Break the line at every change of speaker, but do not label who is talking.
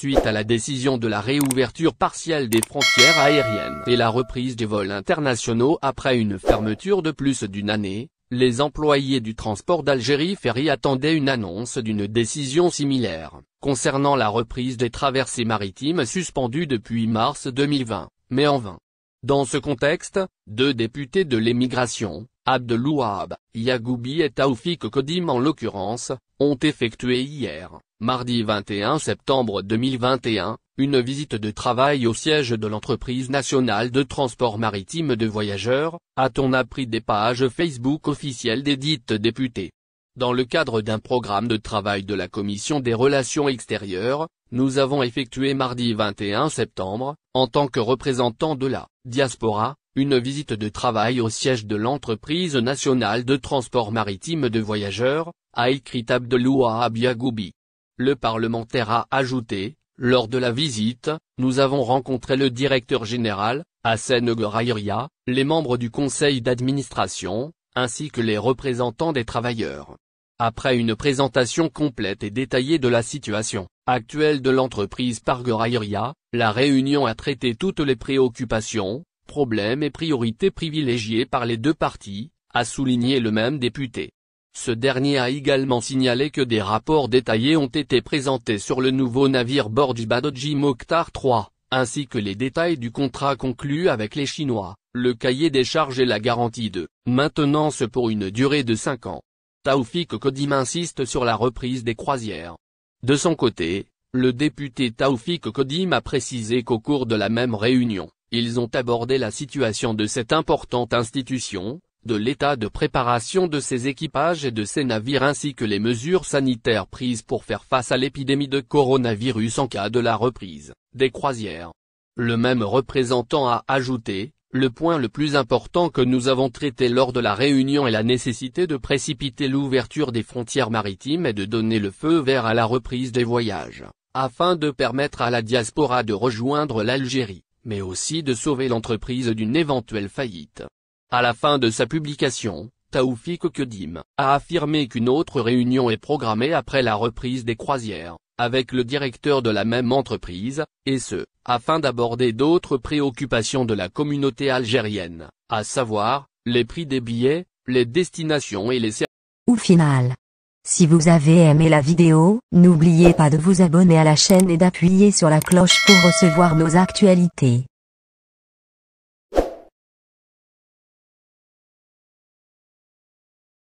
suite à la décision de la réouverture partielle des frontières aériennes et la reprise des vols internationaux après une fermeture de plus d'une année, les employés du transport d'Algérie Ferry attendaient une annonce d'une décision similaire, concernant la reprise des traversées maritimes suspendues depuis mars 2020, mais en vain. Dans ce contexte, deux députés de l'émigration, Abdelouab, Yagoubi et Taoufik Kodim en l'occurrence, ont effectué hier, mardi 21 septembre 2021, une visite de travail au siège de l'entreprise nationale de transport maritime de voyageurs, a-t-on appris des pages Facebook officielles des dites députées. Dans le cadre d'un programme de travail de la Commission des relations extérieures, nous avons effectué mardi 21 septembre, en tant que représentant de la diaspora, une visite de travail au siège de l'entreprise nationale de transport maritime de voyageurs, a écrit Abdeloua Abiagoubi. Le parlementaire a ajouté, lors de la visite, nous avons rencontré le directeur général, Hassan Goraïria, les membres du conseil d'administration, ainsi que les représentants des travailleurs. Après une présentation complète et détaillée de la situation actuelle de l'entreprise par Goraïria, la réunion a traité toutes les préoccupations, problèmes et priorités privilégiées par les deux parties, a souligné le même député. Ce dernier a également signalé que des rapports détaillés ont été présentés sur le nouveau navire bord Badoji Mokhtar III, ainsi que les détails du contrat conclu avec les Chinois, le cahier des charges et la garantie de maintenance pour une durée de 5 ans. Taoufik Kodim insiste sur la reprise des croisières. De son côté, le député Taoufik Kodim a précisé qu'au cours de la même réunion, ils ont abordé la situation de cette importante institution, de l'état de préparation de ses équipages et de ses navires ainsi que les mesures sanitaires prises pour faire face à l'épidémie de coronavirus en cas de la reprise des croisières. Le même représentant a ajouté, le point le plus important que nous avons traité lors de la réunion est la nécessité de précipiter l'ouverture des frontières maritimes et de donner le feu vert à la reprise des voyages, afin de permettre à la diaspora de rejoindre l'Algérie, mais aussi de sauver l'entreprise d'une éventuelle faillite. À la fin de sa publication, Taoufik Kedim a affirmé qu'une autre réunion est programmée après la reprise des croisières, avec le directeur de la même entreprise, et ce, afin d'aborder d'autres préoccupations de la communauté algérienne, à savoir, les prix des billets, les destinations et les services. Au final. Si vous avez aimé la vidéo, n'oubliez pas de vous abonner à la chaîne et d'appuyer sur la cloche pour recevoir nos actualités.